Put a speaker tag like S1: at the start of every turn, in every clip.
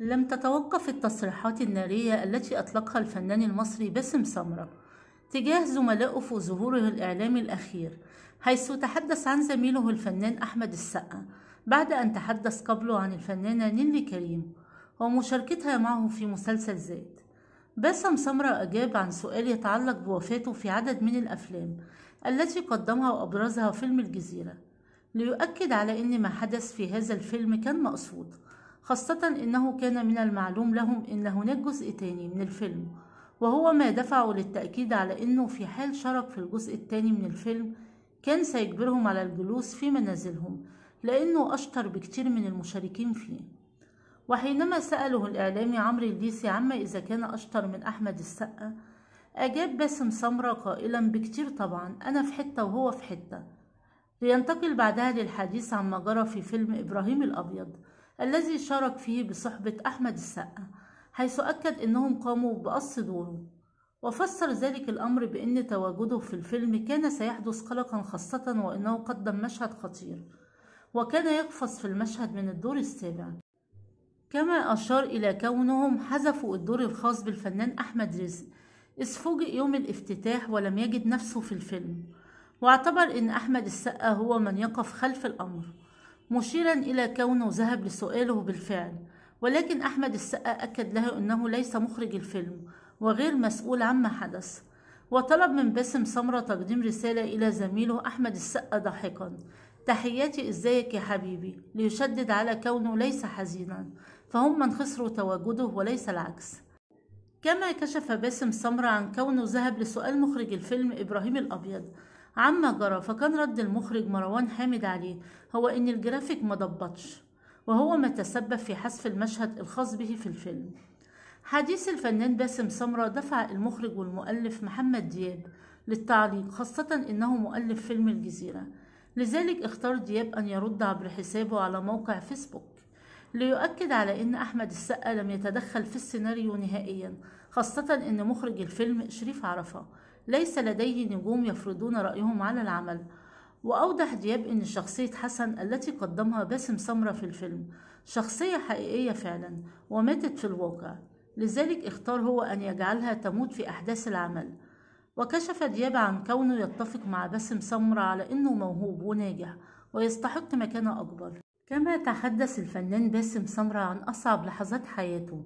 S1: لم تتوقف التصريحات النارية التي أطلقها الفنان المصري باسم سمرة تجاه زملائه في ظهوره الإعلامي الأخير حيث تحدث عن زميله الفنان أحمد السقا بعد أن تحدث قبله عن الفنانة نيلي كريم ومشاركتها معه في مسلسل زاد باسم سمرة أجاب عن سؤال يتعلق بوفاته في عدد من الأفلام التي قدمها وأبرزها فيلم الجزيرة ليؤكد على أن ما حدث في هذا الفيلم كان مقصود خاصة أنه كان من المعلوم لهم أن هناك جزء تاني من الفيلم وهو ما دفعه للتأكيد على أنه في حال شارك في الجزء التاني من الفيلم كان سيجبرهم على الجلوس في منازلهم لأنه أشطر بكتير من المشاركين فيه وحينما سأله الإعلامي عمرو الليسي عما إذا كان أشطر من أحمد السقا أجاب باسم سمرة قائلا بكتير طبعا أنا في حتة وهو في حتة لينتقل بعدها للحديث عما جرى في فيلم إبراهيم الأبيض الذي شارك فيه بصحبة أحمد السقا حيث أكد أنهم قاموا بقص دوره وفسر ذلك الأمر بأن تواجده في الفيلم كان سيحدث قلقا خاصة وأنه قدم مشهد خطير وكان يقفز في المشهد من الدور السابع كما أشار إلى كونهم حذفوا الدور الخاص بالفنان أحمد رزق إذ فوجئ يوم الافتتاح ولم يجد نفسه في الفيلم واعتبر إن أحمد السقا هو من يقف خلف الأمر مشيرا إلى كونه ذهب لسؤاله بالفعل ولكن أحمد السقا أكد له أنه ليس مخرج الفيلم وغير مسؤول عما حدث وطلب من باسم سمرة تقديم رسالة إلى زميله أحمد السقا ضاحكا تحياتي إزيك يا حبيبي ليشدد على كونه ليس حزينا فهم من خسروا تواجده وليس العكس كما كشف باسم سمرة عن كونه ذهب لسؤال مخرج الفيلم إبراهيم الأبيض عما جرى فكان رد المخرج مروان حامد عليه هو إن الجرافيك ما ضبطش وهو ما تسبب في حذف المشهد الخاص به في الفيلم حديث الفنان باسم سمرة دفع المخرج والمؤلف محمد دياب للتعليق خاصة إنه مؤلف فيلم الجزيرة لذلك اختار دياب أن يرد عبر حسابه على موقع فيسبوك ليؤكد على إن أحمد السقا لم يتدخل في السيناريو نهائيا خاصة إن مخرج الفيلم شريف عرفة ليس لديه نجوم يفرضون رأيهم على العمل وأوضح دياب أن شخصية حسن التي قدمها باسم سمرة في الفيلم شخصية حقيقية فعلا وماتت في الواقع لذلك اختار هو أن يجعلها تموت في أحداث العمل وكشف دياب عن كونه يتفق مع باسم سمرة على أنه موهوب وناجح ويستحق مكانة أكبر كما تحدث الفنان باسم سمرة عن أصعب لحظات حياته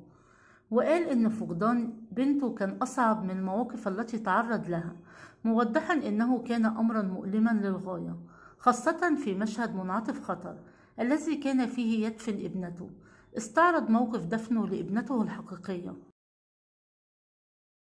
S1: وقال إن فقدان بنته كان أصعب من المواقف التي تعرض لها موضحا إنه كان أمرا مؤلما للغاية خاصة في مشهد منعطف خطر الذي كان فيه يدفن ابنته استعرض موقف دفنه لابنته الحقيقية